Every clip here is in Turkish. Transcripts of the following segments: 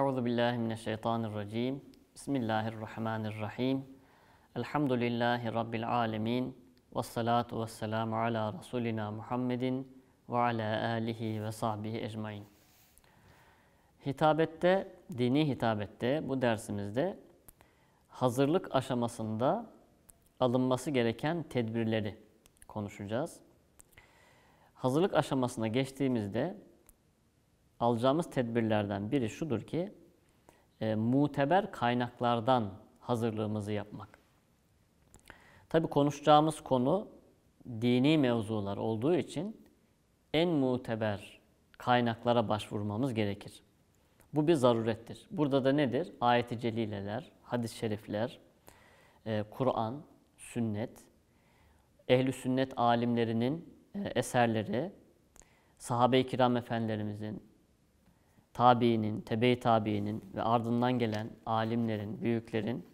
Euzu billahi mineşşeytanirracim. Bismillahirrahmanirrahim. Elhamdülillahi rabbil alamin. Ves salatu vesselamu ala rasulina Muhammedin ve ala alihi ve sahbihi ecmaîn. Hitabette, dini hitabette bu dersimizde hazırlık aşamasında alınması gereken tedbirleri konuşacağız. Hazırlık aşamasına geçtiğimizde alacağımız tedbirlerden biri şudur ki e, muteber kaynaklardan hazırlığımızı yapmak. Tabi konuşacağımız konu dini mevzular olduğu için en muteber kaynaklara başvurmamız gerekir. Bu bir zarurettir. Burada da nedir? Ayet-i celileler, hadis-i şerifler, e, Kur'an, sünnet, ehli sünnet alimlerinin e, eserleri, sahabe-i kiram efendilerimizin, tabiinin, tebe-i tabiinin ve ardından gelen alimlerin, büyüklerin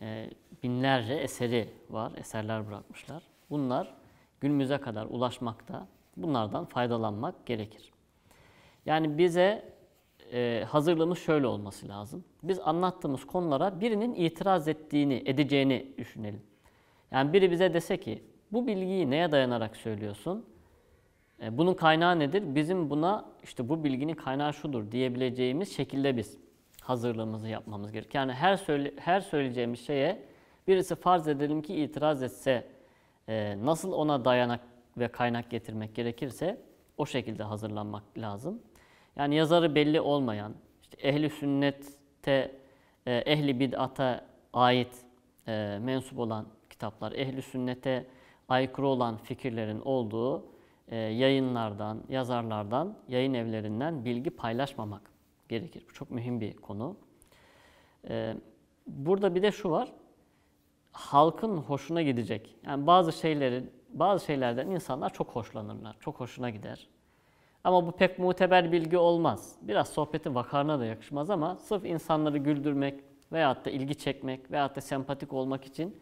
e, binlerce eseri var, eserler bırakmışlar. Bunlar günümüze kadar ulaşmakta, bunlardan faydalanmak gerekir. Yani bize e, hazırlığımız şöyle olması lazım. Biz anlattığımız konulara birinin itiraz ettiğini, edeceğini düşünelim. Yani biri bize dese ki, bu bilgiyi neye dayanarak söylüyorsun? E, bunun kaynağı nedir? Bizim buna işte bu bilginin kaynağı şudur diyebileceğimiz şekilde biz hazırlığımızı yapmamız gerek. Yani her söyle, her söyleyeceğimiz şeye birisi farz edelim ki itiraz etse e, nasıl ona dayanak ve kaynak getirmek gerekirse o şekilde hazırlanmak lazım. Yani yazarı belli olmayan, işte ehli sünnette, e, ehli bid'ata ait mensup olan kitaplar, ehli sünnete aykırı olan fikirlerin olduğu e, yayınlardan, yazarlardan, yayın evlerinden bilgi paylaşmamak gerekir. Bu çok mühim bir konu. E, burada bir de şu var. Halkın hoşuna gidecek. Yani bazı şeyleri, bazı şeylerden insanlar çok hoşlanırlar, çok hoşuna gider. Ama bu pek muteber bilgi olmaz. Biraz sohbetin vakarına da yakışmaz ama sırf insanları güldürmek veyahut da ilgi çekmek veyahut da sempatik olmak için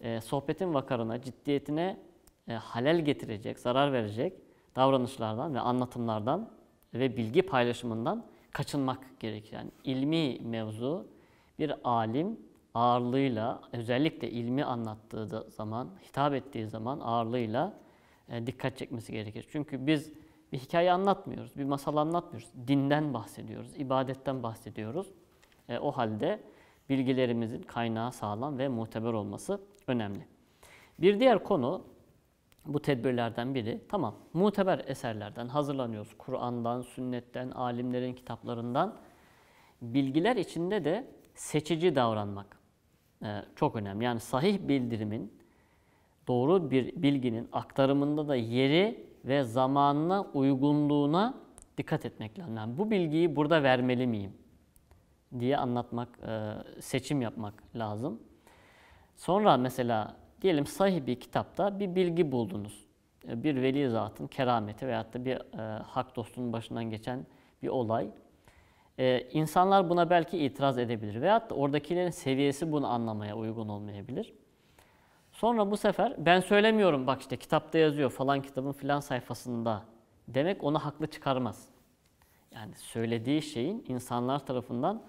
e, sohbetin vakarına, ciddiyetine e, halel getirecek, zarar verecek davranışlardan ve anlatımlardan ve bilgi paylaşımından kaçınmak gerekir. Yani ilmi mevzu bir alim ağırlığıyla özellikle ilmi anlattığı zaman, hitap ettiği zaman ağırlığıyla e, dikkat çekmesi gerekir. Çünkü biz bir hikaye anlatmıyoruz, bir masal anlatmıyoruz. Dinden bahsediyoruz, ibadetten bahsediyoruz. E, o halde bilgilerimizin kaynağı sağlam ve muteber olması önemli. Bir diğer konu bu tedbirlerden biri tamam muteber eserlerden hazırlanıyoruz. Kur'an'dan, sünnetten, alimlerin kitaplarından bilgiler içinde de seçici davranmak e, çok önemli. Yani sahih bildirimin doğru bir bilginin aktarımında da yeri ve zamanına uygunluğuna dikkat etmek lazım. Yani bu bilgiyi burada vermeli miyim diye anlatmak, e, seçim yapmak lazım. Sonra mesela diyelim sahibi kitapta bir bilgi buldunuz. E, bir veli zatın kerameti veyahut da bir e, hak dostunun başından geçen bir olay. E, insanlar buna belki itiraz edebilir veyahut da oradakilerin seviyesi bunu anlamaya uygun olmayabilir. Sonra bu sefer ben söylemiyorum bak işte kitapta yazıyor falan kitabın filan sayfasında demek onu haklı çıkarmaz. Yani söylediği şeyin insanlar tarafından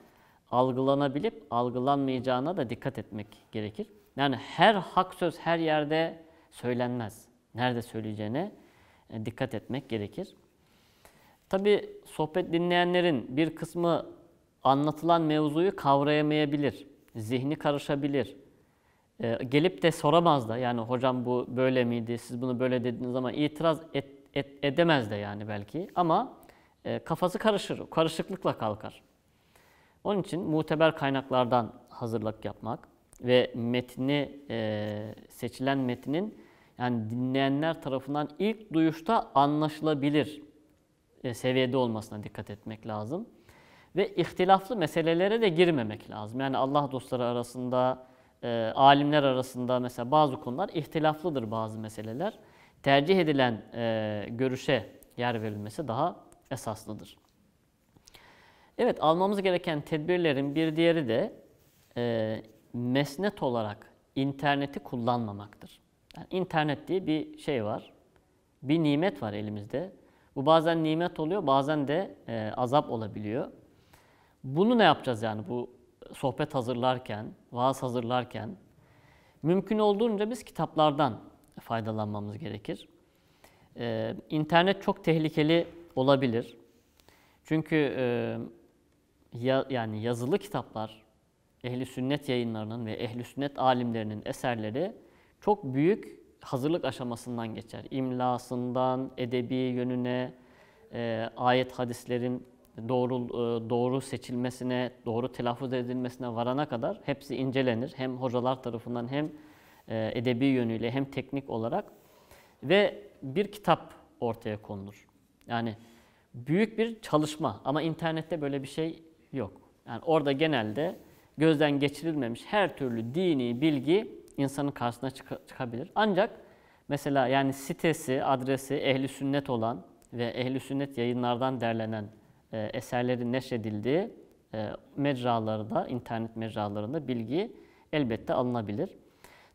algılanabilip algılanmayacağına da dikkat etmek gerekir. Yani her hak söz her yerde söylenmez. Nerede söyleyeceğine e, dikkat etmek gerekir. Tabi sohbet dinleyenlerin bir kısmı anlatılan mevzuyu kavrayamayabilir. Zihni karışabilir. Ee, gelip de soramaz da yani hocam bu böyle miydi, siz bunu böyle dediniz ama itiraz et, et, edemez de yani belki. Ama e, kafası karışır, karışıklıkla kalkar. Onun için muteber kaynaklardan hazırlık yapmak ve metni e, seçilen metnin yani dinleyenler tarafından ilk duyuşta anlaşılabilir e, seviyede olmasına dikkat etmek lazım. Ve ihtilaflı meselelere de girmemek lazım. Yani Allah dostları arasında, e, alimler arasında mesela bazı konular ihtilaflıdır bazı meseleler. Tercih edilen e, görüşe yer verilmesi daha esaslıdır. Evet almamız gereken tedbirlerin bir diğeri de e, mesnet olarak interneti kullanmamaktır. Yani internet diye bir şey var. Bir nimet var elimizde. Bu bazen nimet oluyor, bazen de e, azap olabiliyor. Bunu ne yapacağız yani bu sohbet hazırlarken, vaaz hazırlarken? Mümkün olduğunca biz kitaplardan faydalanmamız gerekir. Ee, internet çok tehlikeli olabilir. Çünkü e, ya, yani yazılı kitaplar ehli sünnet yayınlarının ve ehli sünnet alimlerinin eserleri çok büyük hazırlık aşamasından geçer. İmlasından, edebi yönüne, e, ayet hadislerin doğru e, doğru seçilmesine, doğru telaffuz edilmesine varana kadar hepsi incelenir. Hem hocalar tarafından hem e, edebi yönüyle hem teknik olarak ve bir kitap ortaya konulur. Yani büyük bir çalışma ama internette böyle bir şey yok. Yani orada genelde gözden geçirilmemiş her türlü dini bilgi insanın karşısına çık çıkabilir. Ancak mesela yani sitesi, adresi ehli sünnet olan ve ehli sünnet yayınlardan derlenen e, eserlerin neşredildiği e, mecralarda, internet mecralarında bilgi elbette alınabilir.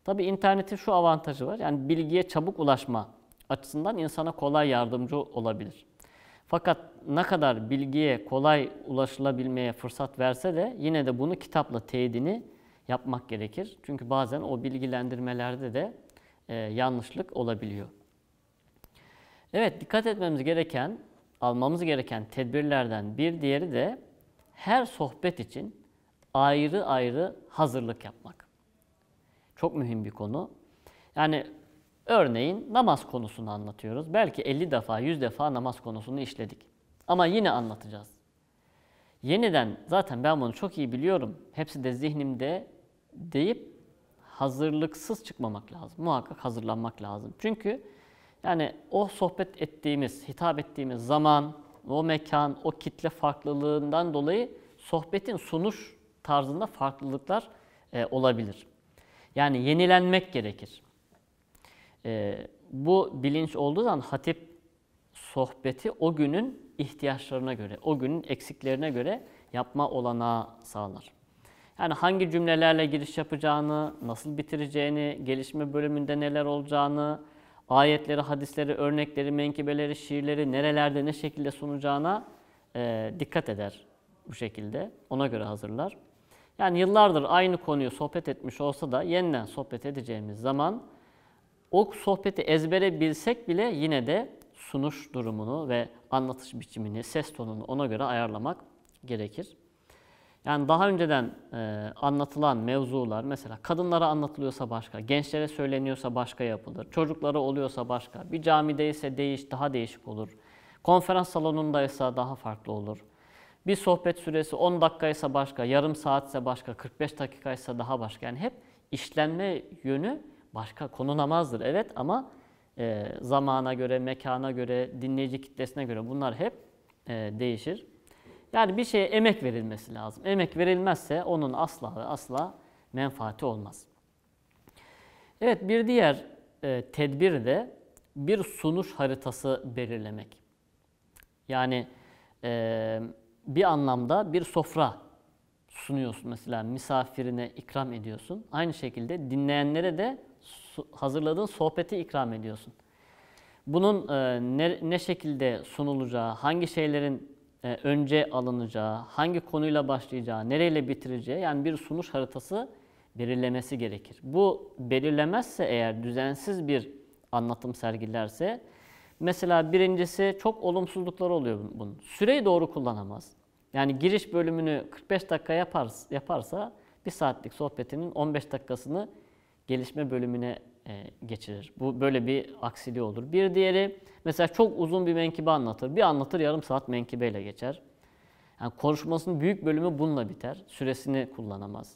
Tabi internetin şu avantajı var. Yani bilgiye çabuk ulaşma açısından insana kolay yardımcı olabilir. Fakat ne kadar bilgiye kolay ulaşılabilmeye fırsat verse de yine de bunu kitapla teyidini yapmak gerekir. Çünkü bazen o bilgilendirmelerde de e, yanlışlık olabiliyor. Evet dikkat etmemiz gereken, almamız gereken tedbirlerden bir diğeri de her sohbet için ayrı ayrı hazırlık yapmak. Çok mühim bir konu. Yani Örneğin namaz konusunu anlatıyoruz. Belki 50 defa, 100 defa namaz konusunu işledik. Ama yine anlatacağız. Yeniden zaten ben bunu çok iyi biliyorum. Hepsi de zihnimde deyip hazırlıksız çıkmamak lazım. Muhakkak hazırlanmak lazım. Çünkü yani o sohbet ettiğimiz, hitap ettiğimiz zaman, o mekan, o kitle farklılığından dolayı sohbetin sunuş tarzında farklılıklar e, olabilir. Yani yenilenmek gerekir. Ee, bu bilinç olduğu zaman hatip sohbeti o günün ihtiyaçlarına göre, o günün eksiklerine göre yapma olanağı sağlar. Yani hangi cümlelerle giriş yapacağını, nasıl bitireceğini, gelişme bölümünde neler olacağını, ayetleri, hadisleri, örnekleri, menkibeleri, şiirleri nerelerde ne şekilde sunacağına e, dikkat eder bu şekilde. Ona göre hazırlar. Yani yıllardır aynı konuyu sohbet etmiş olsa da yeniden sohbet edeceğimiz zaman o sohbeti ezbere bilsek bile yine de sunuş durumunu ve anlatış biçimini, ses tonunu ona göre ayarlamak gerekir. Yani daha önceden e, anlatılan mevzular mesela kadınlara anlatılıyorsa başka, gençlere söyleniyorsa başka yapılır, çocuklara oluyorsa başka, bir camide ise değiş, daha değişik olur. Konferans salonundaysa daha farklı olur. Bir sohbet süresi 10 dakikaysa başka, yarım saatse başka, 45 dakikaysa daha başka. Yani hep işlenme yönü başka konu namazdır, evet ama e, zamana göre, mekana göre, dinleyici kitlesine göre bunlar hep e, değişir. Yani bir şeye emek verilmesi lazım. Emek verilmezse onun asla ve asla menfaati olmaz. Evet bir diğer e, tedbir de bir sunuş haritası belirlemek. Yani e, bir anlamda bir sofra sunuyorsun mesela misafirine ikram ediyorsun. Aynı şekilde dinleyenlere de hazırladığın sohbeti ikram ediyorsun. Bunun e, ne, ne şekilde sunulacağı, hangi şeylerin e, önce alınacağı, hangi konuyla başlayacağı, nereyle bitireceği yani bir sunuş haritası belirlemesi gerekir. Bu belirlemezse eğer düzensiz bir anlatım sergilerse mesela birincisi çok olumsuzluklar oluyor bunun. Süreyi doğru kullanamaz. Yani giriş bölümünü 45 dakika yaparsa bir saatlik sohbetinin 15 dakikasını gelişme bölümüne e, geçirir. Bu böyle bir aksiliği olur. Bir diğeri mesela çok uzun bir menkibe anlatır. Bir anlatır yarım saat menkibeyle geçer. Yani konuşmasının büyük bölümü bununla biter. Süresini kullanamaz.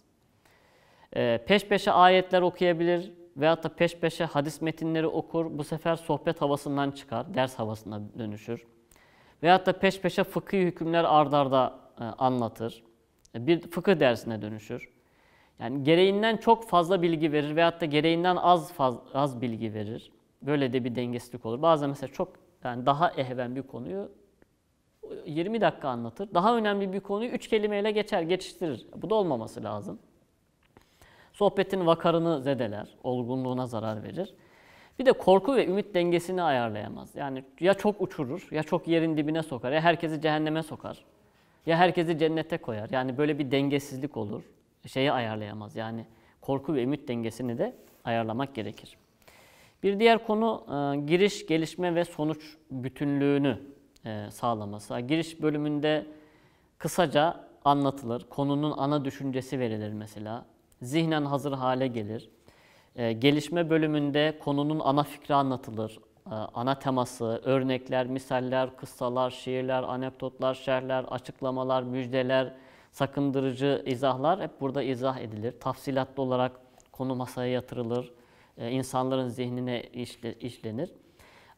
E, peş peşe ayetler okuyabilir veyahut da peş peşe hadis metinleri okur. Bu sefer sohbet havasından çıkar, ders havasına dönüşür. Veyahut da peş peşe fıkhi hükümler ardarda e, anlatır. bir fıkıh dersine dönüşür. Yani gereğinden çok fazla bilgi verir veyahut da gereğinden az faz, az bilgi verir. Böyle de bir dengesizlik olur. Bazen mesela çok yani daha ehven bir konuyu 20 dakika anlatır. Daha önemli bir konuyu 3 kelimeyle geçer, geçiştirir. Bu da olmaması lazım. Sohbetin vakarını zedeler, olgunluğuna zarar verir. Bir de korku ve ümit dengesini ayarlayamaz. Yani ya çok uçurur, ya çok yerin dibine sokar, ya herkesi cehenneme sokar, ya herkesi cennete koyar. Yani böyle bir dengesizlik olur şeyi ayarlayamaz. Yani korku ve ümit dengesini de ayarlamak gerekir. Bir diğer konu e, giriş, gelişme ve sonuç bütünlüğünü e, sağlaması. Giriş bölümünde kısaca anlatılır. Konunun ana düşüncesi verilir mesela. Zihnen hazır hale gelir. E, gelişme bölümünde konunun ana fikri anlatılır. Ana teması, örnekler, misaller, kıssalar, şiirler, anekdotlar, şerler, açıklamalar, müjdeler, sakındırıcı izahlar hep burada izah edilir. Tafsilatlı olarak konu masaya yatırılır, e, insanların zihnine işlenir.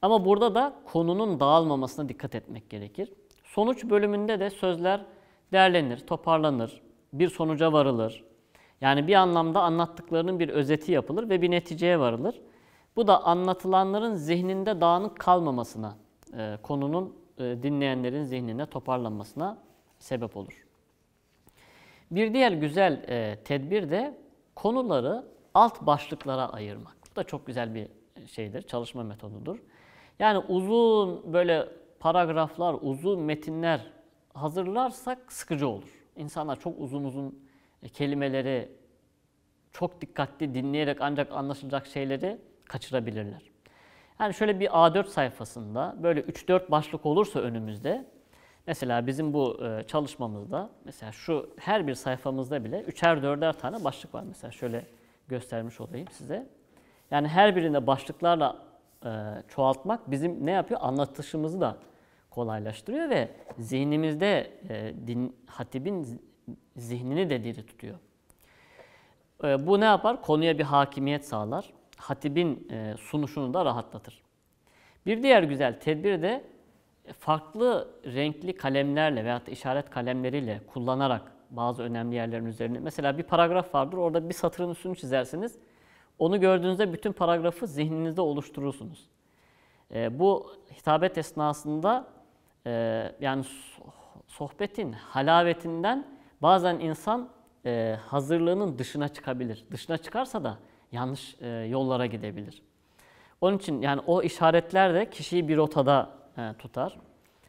Ama burada da konunun dağılmamasına dikkat etmek gerekir. Sonuç bölümünde de sözler derlenir, toparlanır, bir sonuca varılır. Yani bir anlamda anlattıklarının bir özeti yapılır ve bir neticeye varılır. Bu da anlatılanların zihninde dağınık kalmamasına, e, konunun e, dinleyenlerin zihninde toparlanmasına sebep olur. Bir diğer güzel e, tedbir de konuları alt başlıklara ayırmak. Bu da çok güzel bir şeydir, çalışma metodudur. Yani uzun böyle paragraflar, uzun metinler hazırlarsak sıkıcı olur. İnsanlar çok uzun uzun e, kelimeleri çok dikkatli dinleyerek ancak anlaşılacak şeyleri kaçırabilirler. Yani şöyle bir A4 sayfasında böyle 3-4 başlık olursa önümüzde Mesela bizim bu e, çalışmamızda mesela şu her bir sayfamızda bile üçer dörder tane başlık var. Mesela şöyle göstermiş olayım size. Yani her birinde başlıklarla e, çoğaltmak bizim ne yapıyor? Anlatışımızı da kolaylaştırıyor ve zihnimizde e, din, hatibin zihnini de diri tutuyor. Bu ne yapar? Konuya bir hakimiyet sağlar. Hatibin sunuşunu da rahatlatır. Bir diğer güzel tedbir de farklı renkli kalemlerle veyahut da işaret kalemleriyle kullanarak bazı önemli yerlerin üzerine. Mesela bir paragraf vardır, orada bir satırın üstünü çizersiniz. Onu gördüğünüzde bütün paragrafı zihninizde oluşturursunuz. E, bu hitabet esnasında e, yani sohbetin halavetinden bazen insan e, hazırlığının dışına çıkabilir. Dışına çıkarsa da yanlış e, yollara gidebilir. Onun için yani o işaretler de kişiyi bir rotada e, tutar.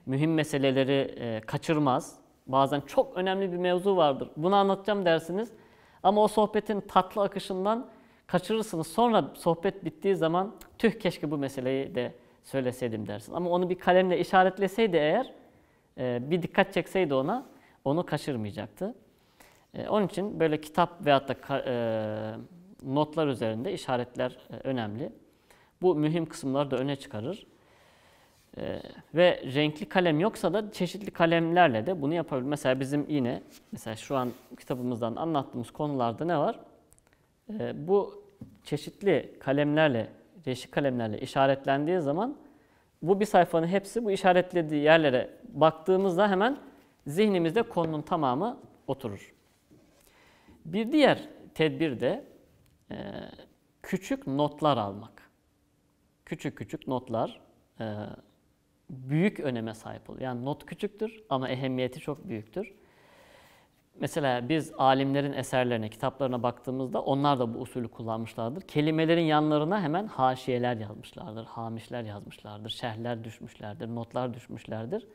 Mühim meseleleri e, kaçırmaz. Bazen çok önemli bir mevzu vardır. Bunu anlatacağım dersiniz. Ama o sohbetin tatlı akışından kaçırırsınız. Sonra sohbet bittiği zaman tüh keşke bu meseleyi de söyleseydim dersin. Ama onu bir kalemle işaretleseydi eğer, e, bir dikkat çekseydi ona, onu kaçırmayacaktı. onun için böyle kitap veyahut da notlar üzerinde işaretler önemli. Bu mühim kısımları da öne çıkarır. Ee, ve renkli kalem yoksa da çeşitli kalemlerle de bunu yapabilir. Mesela bizim yine mesela şu an kitabımızdan anlattığımız konularda ne var? Ee, bu çeşitli kalemlerle, reşit kalemlerle işaretlendiği zaman bu bir sayfanın hepsi bu işaretlediği yerlere baktığımızda hemen zihnimizde konunun tamamı oturur. Bir diğer tedbir de e, küçük notlar almak. Küçük küçük notlar e, büyük öneme sahip olur. Yani not küçüktür ama ehemmiyeti çok büyüktür. Mesela biz alimlerin eserlerine, kitaplarına baktığımızda onlar da bu usulü kullanmışlardır. Kelimelerin yanlarına hemen haşiyeler yazmışlardır, hamişler yazmışlardır, şerhler düşmüşlerdir, notlar düşmüşlerdir.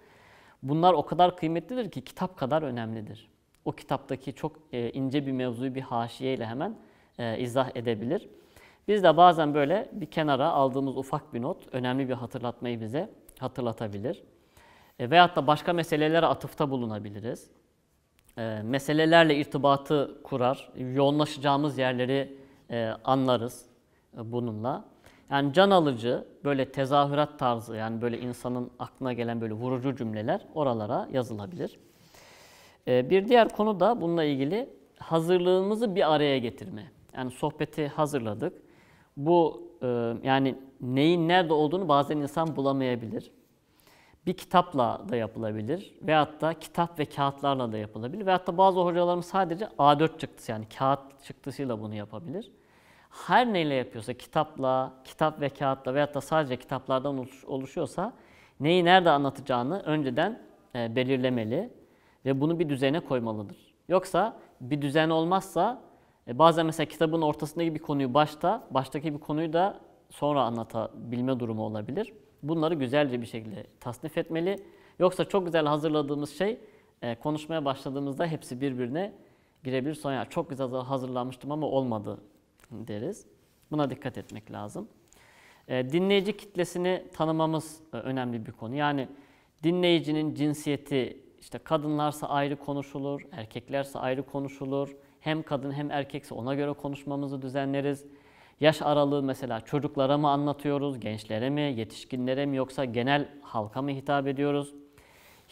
Bunlar o kadar kıymetlidir ki kitap kadar önemlidir. O kitaptaki çok e, ince bir mevzuyu bir haşiye hemen e, izah edebilir. Biz de bazen böyle bir kenara aldığımız ufak bir not önemli bir hatırlatmayı bize hatırlatabilir. E, veyahut da başka meselelere atıfta bulunabiliriz. E, meselelerle irtibatı kurar, yoğunlaşacağımız yerleri e, anlarız e, bununla. Yani can alıcı böyle tezahürat tarzı yani böyle insanın aklına gelen böyle vurucu cümleler oralara yazılabilir. E, bir diğer konu da bununla ilgili hazırlığımızı bir araya getirme. Yani sohbeti hazırladık bu e, yani neyin nerede olduğunu bazen insan bulamayabilir. Bir kitapla da yapılabilir ve hatta kitap ve kağıtlarla da yapılabilir ve hatta bazı hocalarımız sadece A4 çıktısı yani kağıt çıktısıyla bunu yapabilir. Her neyle yapıyorsa kitapla, kitap ve kağıtla veyahut da sadece kitaplardan oluşuyorsa neyi nerede anlatacağını önceden e, belirlemeli ve bunu bir düzene koymalıdır. Yoksa bir düzen olmazsa e, bazen mesela kitabın ortasındaki bir konuyu başta, baştaki bir konuyu da sonra anlatabilme durumu olabilir. Bunları güzelce bir şekilde tasnif etmeli. Yoksa çok güzel hazırladığımız şey e, konuşmaya başladığımızda hepsi birbirine girebilir. Sonra çok güzel hazırlanmıştım ama olmadı deriz. Buna dikkat etmek lazım. E, dinleyici kitlesini tanımamız önemli bir konu. Yani dinleyicinin cinsiyeti işte kadınlarsa ayrı konuşulur, erkeklerse ayrı konuşulur hem kadın hem erkekse ona göre konuşmamızı düzenleriz. Yaş aralığı mesela çocuklara mı anlatıyoruz, gençlere mi, yetişkinlere mi yoksa genel halka mı hitap ediyoruz?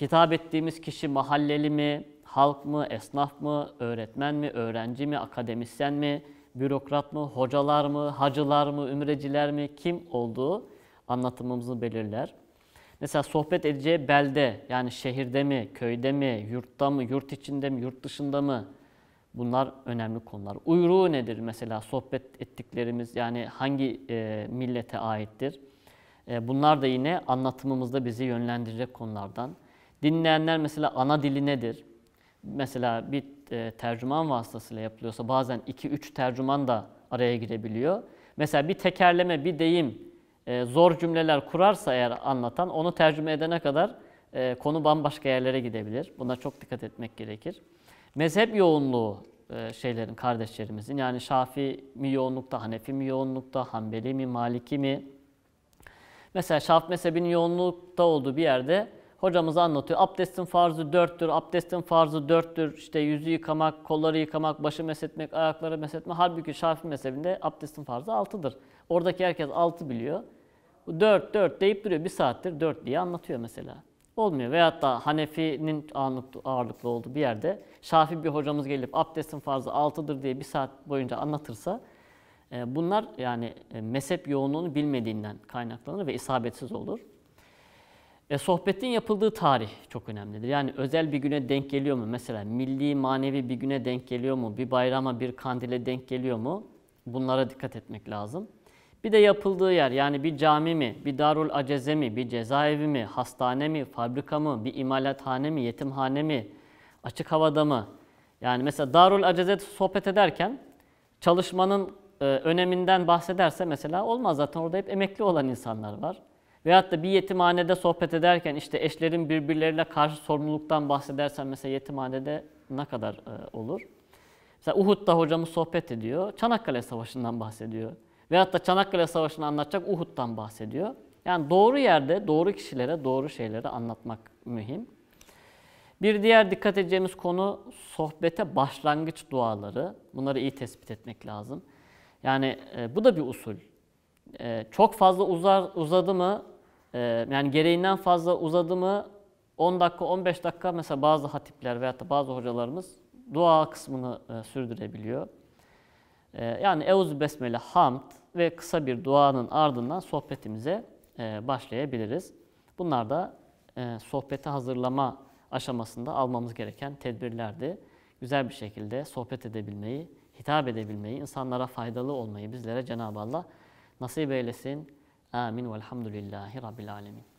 Hitap ettiğimiz kişi mahalleli mi, halk mı, esnaf mı, öğretmen mi, öğrenci mi, akademisyen mi, bürokrat mı, hocalar mı, hacılar mı, ümreciler mi, kim olduğu anlatımımızı belirler. Mesela sohbet edeceği belde yani şehirde mi, köyde mi, yurtta mı, yurt içinde mi, yurt dışında mı, Bunlar önemli konular. Uyruğu nedir mesela sohbet ettiklerimiz yani hangi e, millete aittir? E, bunlar da yine anlatımımızda bizi yönlendirecek konulardan. Dinleyenler mesela ana dili nedir? Mesela bir e, tercüman vasıtasıyla yapılıyorsa bazen 2-3 tercüman da araya girebiliyor. Mesela bir tekerleme, bir deyim, e, zor cümleler kurarsa eğer anlatan onu tercüme edene kadar e, konu bambaşka yerlere gidebilir. Buna çok dikkat etmek gerekir mezhep yoğunluğu e, şeylerin, kardeşlerimizin yani Şafi mi yoğunlukta, Hanefi mi yoğunlukta, Hanbeli mi, Maliki mi? Mesela Şaf mezhebinin yoğunlukta olduğu bir yerde hocamız anlatıyor. Abdestin farzı dörttür, abdestin farzı dörttür. İşte yüzü yıkamak, kolları yıkamak, başı mesetmek, ayakları mesetme. Halbuki şafi mezhebinde abdestin farzı altıdır. Oradaki herkes altı biliyor. Bu Dört, dört deyip duruyor. Bir saattir dört diye anlatıyor mesela. Olmuyor. Veyahut da Hanefi'nin ağırlıklı olduğu bir yerde Şafi bir hocamız gelip abdestin farzı altıdır diye bir saat boyunca anlatırsa e, bunlar yani e, mezhep yoğunluğunu bilmediğinden kaynaklanır ve isabetsiz olur. E, sohbetin yapıldığı tarih çok önemlidir. Yani özel bir güne denk geliyor mu? Mesela milli manevi bir güne denk geliyor mu? Bir bayrama, bir kandile denk geliyor mu? Bunlara dikkat etmek lazım. Bir de yapıldığı yer yani bir cami mi, bir darul aceze mi, bir cezaevi mi, hastane mi, fabrika mı, bir imalathane mi, yetimhane mi, Açık havada mı? Yani mesela Darul Acezet sohbet ederken çalışmanın e, öneminden bahsederse mesela olmaz zaten orada hep emekli olan insanlar var. Veyahut da bir yetimhanede sohbet ederken işte eşlerin birbirleriyle karşı sorumluluktan bahsedersen mesela yetimhanede ne kadar e, olur? Mesela Uhud'da hocamız sohbet ediyor. Çanakkale Savaşı'ndan bahsediyor. Veyahut da Çanakkale Savaşı'nı anlatacak Uhud'dan bahsediyor. Yani doğru yerde doğru kişilere doğru şeyleri anlatmak mühim. Bir diğer dikkat edeceğimiz konu sohbete başlangıç duaları. Bunları iyi tespit etmek lazım. Yani e, bu da bir usul. E, çok fazla uzar, uzadı mı, e, yani gereğinden fazla uzadı mı 10 dakika, 15 dakika mesela bazı hatipler veyahut da bazı hocalarımız dua kısmını e, sürdürebiliyor. E, yani Euzü Besmele, Hamd ve kısa bir duanın ardından sohbetimize e, başlayabiliriz. Bunlar da e, sohbete hazırlama aşamasında almamız gereken tedbirlerdi. Güzel bir şekilde sohbet edebilmeyi, hitap edebilmeyi, insanlara faydalı olmayı bizlere Cenab-ı Allah nasip eylesin. Amin velhamdülillahi rabbil alemin.